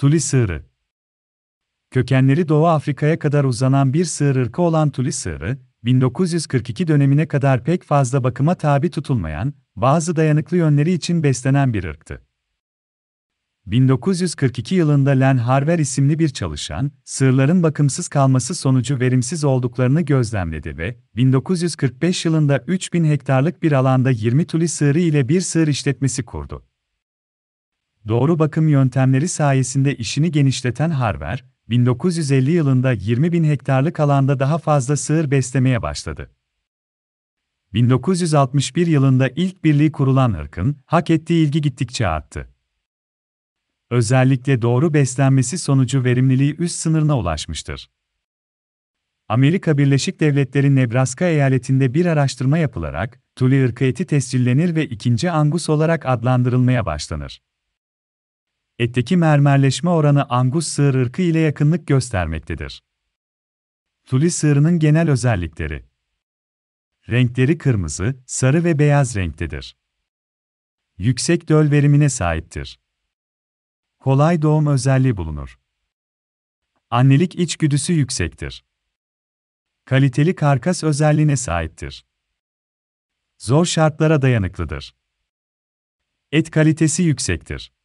Tuli sığırı Kökenleri Doğu Afrika'ya kadar uzanan bir sığır ırkı olan tuli sığırı, 1942 dönemine kadar pek fazla bakıma tabi tutulmayan, bazı dayanıklı yönleri için beslenen bir ırktı. 1942 yılında Len Harver isimli bir çalışan, sığırların bakımsız kalması sonucu verimsiz olduklarını gözlemledi ve 1945 yılında 3000 hektarlık bir alanda 20 tuli sığırı ile bir sığır işletmesi kurdu. Doğru bakım yöntemleri sayesinde işini genişleten Harver, 1950 yılında 20 bin hektarlık alanda daha fazla sığır beslemeye başladı. 1961 yılında ilk birliği kurulan ırkın, hak ettiği ilgi gittikçe arttı. Özellikle doğru beslenmesi sonucu verimliliği üst sınırına ulaşmıştır. Amerika Birleşik Devletleri Nebraska eyaletinde bir araştırma yapılarak, Tuli ırkı eti tescillenir ve ikinci Angus olarak adlandırılmaya başlanır. Etteki mermerleşme oranı Angus sığır ırkı ile yakınlık göstermektedir. Tuli sığırının genel özellikleri Renkleri kırmızı, sarı ve beyaz renktedir. Yüksek döl verimine sahiptir. Kolay doğum özelliği bulunur. Annelik içgüdüsü yüksektir. Kaliteli karkas özelliğine sahiptir. Zor şartlara dayanıklıdır. Et kalitesi yüksektir.